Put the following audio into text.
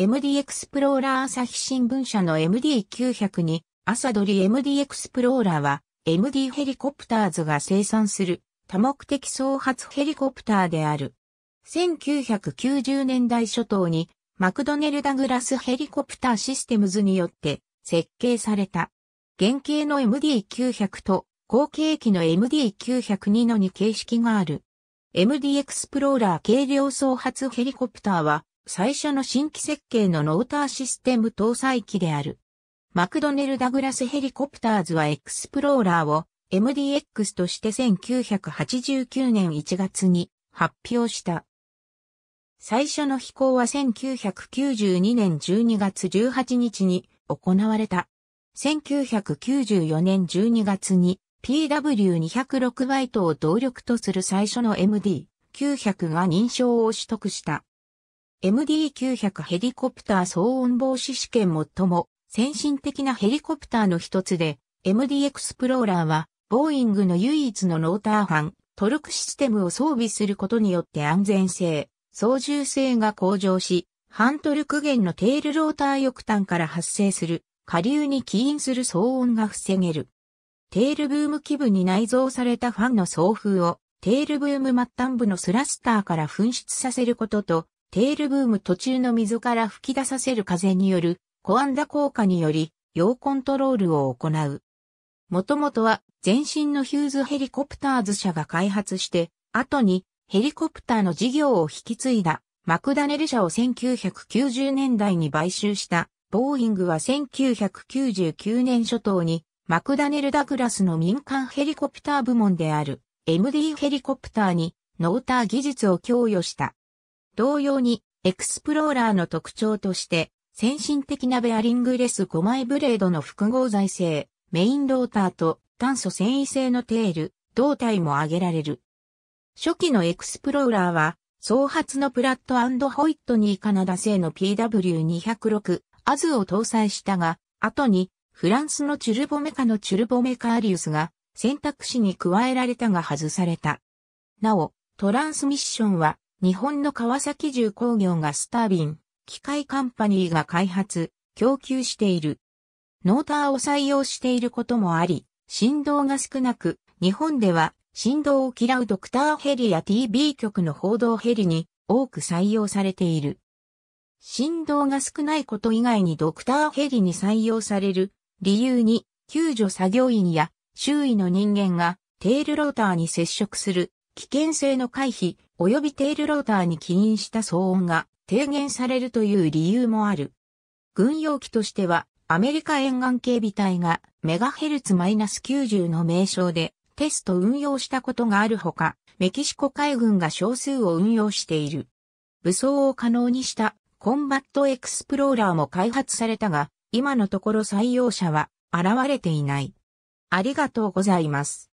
MD エクスプローラー朝日新聞社の MD900 に、朝鳥 MD エクスプローラーは、MD ヘリコプターズが生産する多目的総発ヘリコプターである。1990年代初頭に、マクドネル・ダグラスヘリコプターシステムズによって設計された。原型の MD900 と後継機の MD902 の2形式がある。MD エクスプローラー軽量総発ヘリコプターは最初の新規設計のノーターシステム搭載機である。マクドネル・ダグラス・ヘリコプターズはエクスプローラーを MDX として1989年1月に発表した。最初の飛行は1992年12月18日に行われた。1994年12月に PW206 バイトを動力とする最初の MD900 が認証を取得した。MD900 ヘリコプター騒音防止試験最も先進的なヘリコプターの一つで、MD エクスプローラーは、ボーイングの唯一のローターファン、トルクシステムを装備することによって安全性、操縦性が向上し、半トルク源のテールローター翼端から発生する下流に起因する騒音が防げる。テールブーム基部に内蔵されたファンの送風をテールブーム末端部のスラスターから噴出させることとテールブーム途中の水から吹き出させる風によるコアンダ効果により、要コントロールを行う。もともとは前身のヒューズヘリコプターズ社が開発して、後にヘリコプターの事業を引き継いだマクダネル社を1990年代に買収したボーイングは1999年初頭にマクダネル・ダグラスの民間ヘリコプター部門である MD ヘリコプターにノーター技術を供与した。同様に、エクスプローラーの特徴として、先進的なベアリングレス5枚ブレードの複合材製、メインローターと炭素繊維製のテール、胴体も挙げられる。初期のエクスプローラーは、創発のプラットホイットニーカナダ製の PW206、アズを搭載したが、後に、フランスのチュルボメカのチュルボメカアリウスが選択肢に加えられたが外された。なお、トランスミッションは日本の川崎重工業がスタービン、機械カンパニーが開発、供給している。ノーターを採用していることもあり、振動が少なく、日本では振動を嫌うドクターヘリや t b 局の報道ヘリに多く採用されている。振動が少ないこと以外にドクターヘリに採用される理由に救助作業員や周囲の人間がテールローターに接触する危険性の回避及びテールローターに起因した騒音が低減されるという理由もある。軍用機としてはアメリカ沿岸警備隊がメガヘルツマイナス -90 の名称でテスト運用したことがあるほか、メキシコ海軍が少数を運用している。武装を可能にしたコンバットエクスプローラーも開発されたが、今のところ採用者は現れていない。ありがとうございます。